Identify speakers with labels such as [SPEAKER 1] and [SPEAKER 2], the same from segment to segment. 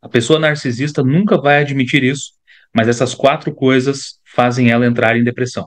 [SPEAKER 1] A pessoa narcisista nunca vai admitir isso, mas essas quatro coisas fazem ela entrar em depressão.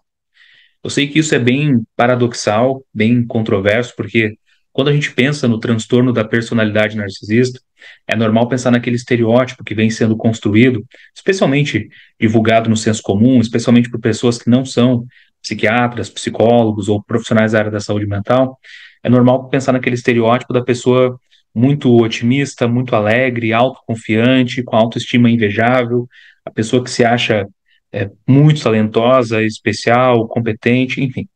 [SPEAKER 1] Eu sei que isso é bem paradoxal, bem controverso, porque quando a gente pensa no transtorno da personalidade narcisista, é normal pensar naquele estereótipo que vem sendo construído, especialmente divulgado no senso comum, especialmente por pessoas que não são psiquiatras, psicólogos ou profissionais da área da saúde mental. É normal pensar naquele estereótipo da pessoa muito otimista, muito alegre, autoconfiante, com autoestima invejável, a pessoa que se acha é, muito talentosa, especial, competente, enfim.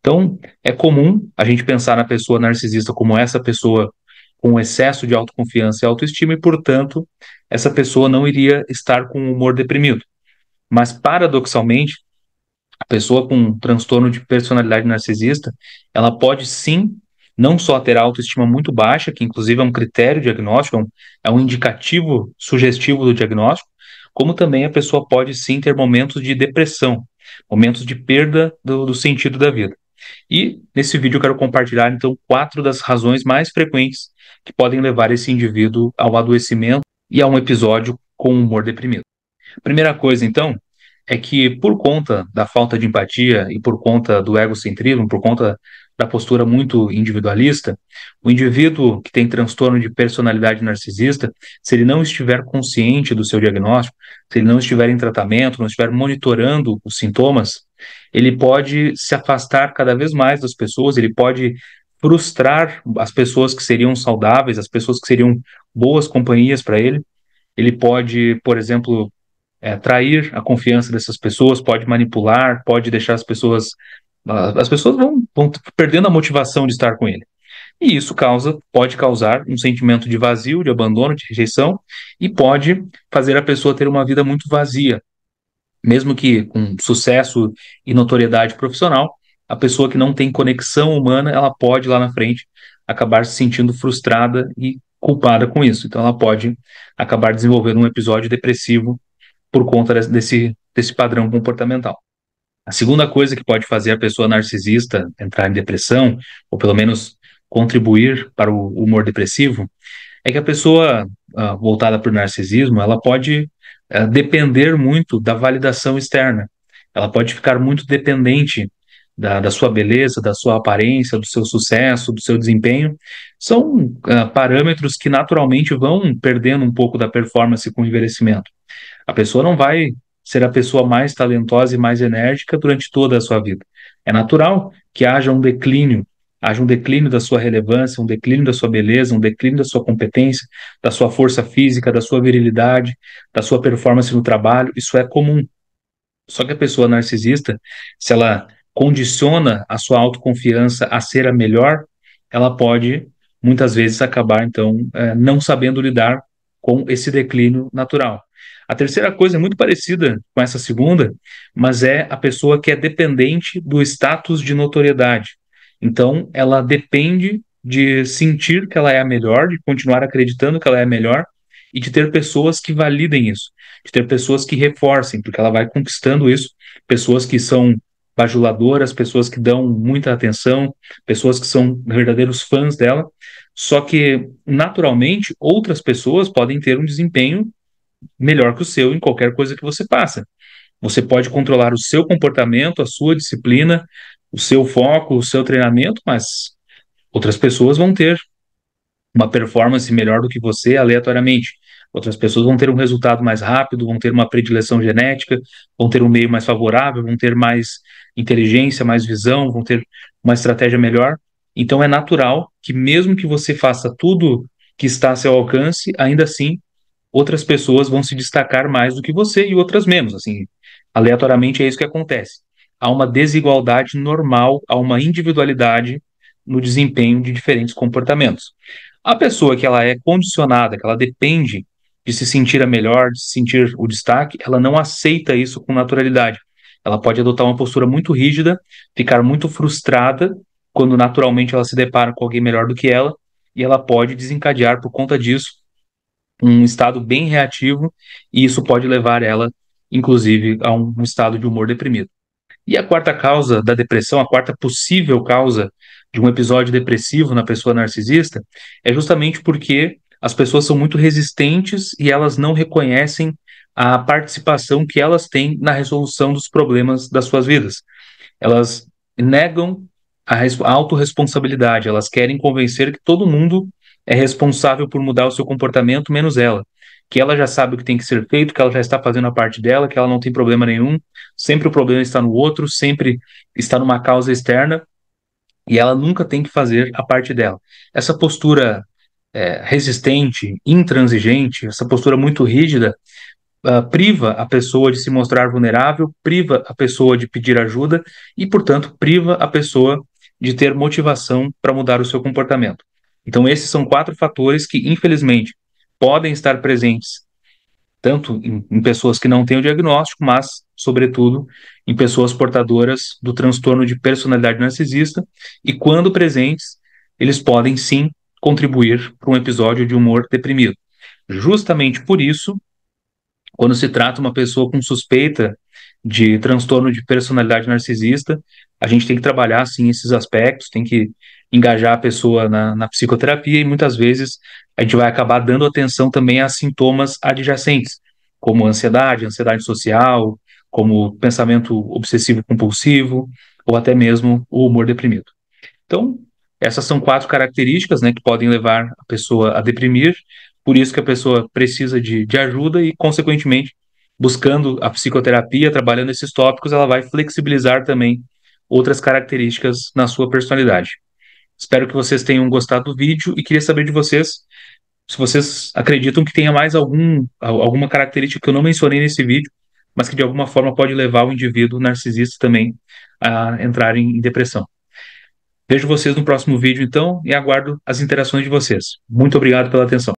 [SPEAKER 1] Então, é comum a gente pensar na pessoa narcisista como essa pessoa com excesso de autoconfiança e autoestima, e, portanto, essa pessoa não iria estar com o humor deprimido. Mas, paradoxalmente, a pessoa com um transtorno de personalidade narcisista, ela pode sim não só ter autoestima muito baixa, que inclusive é um critério diagnóstico, é, é um, indicativo sugestivo do diagnóstico, como também a pessoa pode sim ter momentos de depressão, momentos de perda do, do sentido da vida. E nesse vídeo eu quero compartilhar então quatro das razões mais frequentes que podem levar esse indivíduo ao adoecimento e a um episódio com humor deprimido. Primeira coisa, então, é que por conta da falta de empatia e por conta do egocentrismo, por conta da postura muito individualista, o indivíduo que tem transtorno de personalidade narcisista, se ele não estiver consciente do seu diagnóstico, se ele não estiver em tratamento, não estiver monitorando os sintomas, ele pode se afastar cada vez mais das pessoas, ele pode frustrar as pessoas que seriam saudáveis, as pessoas que seriam boas companhias para ele. Ele pode, por exemplo, é, trair a confiança dessas pessoas, pode manipular, pode deixar as pessoas. As pessoas vão, vão perdendo a motivação de estar com ele. E isso causa, pode causar um sentimento de vazio, de abandono, de rejeição, e pode fazer a pessoa ter uma vida muito vazia. Mesmo que com sucesso e notoriedade profissional, a pessoa que não tem conexão humana, ela pode lá na frente acabar se sentindo frustrada e culpada com isso. Então ela pode acabar desenvolvendo um episódio depressivo por conta desse, desse padrão comportamental. A segunda coisa que pode fazer a pessoa narcisista entrar em depressão, ou pelo menos contribuir para o humor depressivo, é que a pessoa uh, voltada para o narcisismo, ela pode uh, depender muito da validação externa. Ela pode ficar muito dependente da, da, sua beleza, da sua aparência, do seu sucesso, do seu desempenho, são uh, parâmetros que naturalmente vão perdendo um pouco da performance com o envelhecimento. A pessoa não vai ser a pessoa mais talentosa e mais enérgica durante toda a sua vida. É natural que haja um declínio, haja um declínio da sua relevância, um declínio da sua beleza, um declínio da sua competência, da sua força física, da sua virilidade, da sua performance no trabalho. Isso é comum. Só que a pessoa narcisista, se ela condiciona a sua autoconfiança a ser a melhor, ela pode muitas vezes acabar então é, não sabendo lidar com esse declínio natural. A terceira coisa é muito parecida com essa segunda, mas é a pessoa que é dependente do status de notoriedade. Então, ela depende de sentir que ela é a melhor, de continuar acreditando que ela é a melhor e de ter pessoas que validem isso, de ter pessoas que reforcem, porque ela vai conquistando isso, pessoas que são bajuladoras, pessoas que dão muita atenção, pessoas que são verdadeiros fãs dela. Só que, naturalmente, outras pessoas podem ter um desempenho melhor que o seu em qualquer coisa que você passa. Você pode controlar o seu comportamento, a sua disciplina, o seu foco, o seu treinamento, mas outras pessoas vão ter uma performance melhor do que você aleatoriamente. Outras pessoas vão ter um resultado mais rápido, vão ter uma predileção genética, vão ter um meio mais favorável, vão ter mais inteligência, mais visão, vão ter uma estratégia melhor. Então é natural que mesmo que você faça tudo que está a seu alcance, ainda assim outras pessoas vão se destacar mais do que você e outras menos, assim, aleatoriamente é isso que acontece. Há uma desigualdade normal, há uma individualidade no desempenho de diferentes comportamentos. A pessoa que ela é condicionada, que ela depende de se sentir a melhor, de sentir o destaque, ela não aceita isso com naturalidade. Ela pode adotar uma postura muito rígida, ficar muito frustrada quando naturalmente ela se depara com alguém melhor do que ela, e ela pode desencadear por conta disso um estado bem reativo, e isso pode levar ela, inclusive, a um estado de humor deprimido. E a quarta causa da depressão, a quarta possível causa de um episódio depressivo na pessoa narcisista, é justamente porque as pessoas são muito resistentes e elas não reconhecem a participação que elas têm na resolução dos problemas das suas vidas. Elas negam a, a autorresponsabilidade, elas querem convencer que todo mundo é responsável por mudar o seu comportamento, menos ela. Que ela já sabe o que tem que ser feito, que ela já está fazendo a parte dela, que ela não tem problema nenhum, sempre o problema está no outro, sempre está numa causa externa, e ela nunca tem que fazer a parte dela. Essa postura é, resistente, intransigente, essa postura muito rígida, uh, priva a pessoa de se mostrar vulnerável, priva a pessoa de pedir ajuda e, portanto, priva a pessoa de ter motivação para mudar o seu comportamento. Então, esses são quatro fatores que, infelizmente, podem estar presentes tanto em, em, pessoas que não têm o diagnóstico, mas, sobretudo, em pessoas portadoras do transtorno de personalidade narcisista. E quando presentes, eles podem sim contribuir para um episódio de humor deprimido. Justamente por isso, quando se trata uma pessoa com suspeita de transtorno de personalidade narcisista, a gente tem que trabalhar sim esses aspectos, tem que engajar a pessoa na, na psicoterapia e muitas vezes a gente vai acabar dando atenção também a sintomas adjacentes, como ansiedade, ansiedade social, como pensamento obsessivo compulsivo ou até mesmo o humor deprimido. Então, essas são quatro características né, que podem levar a pessoa a deprimir, por isso que a pessoa precisa de, de ajuda e, consequentemente, buscando a psicoterapia, trabalhando esses tópicos, ela vai flexibilizar também outras características na sua personalidade. Espero que vocês tenham gostado do vídeo e queria saber de vocês se vocês acreditam que tenha mais algum, alguma característica que eu não mencionei nesse vídeo, mas que de alguma forma pode levar o indivíduo narcisista também a entrar em depressão. Vejo vocês no próximo vídeo, então, e aguardo as interações de vocês. Muito obrigado pela atenção.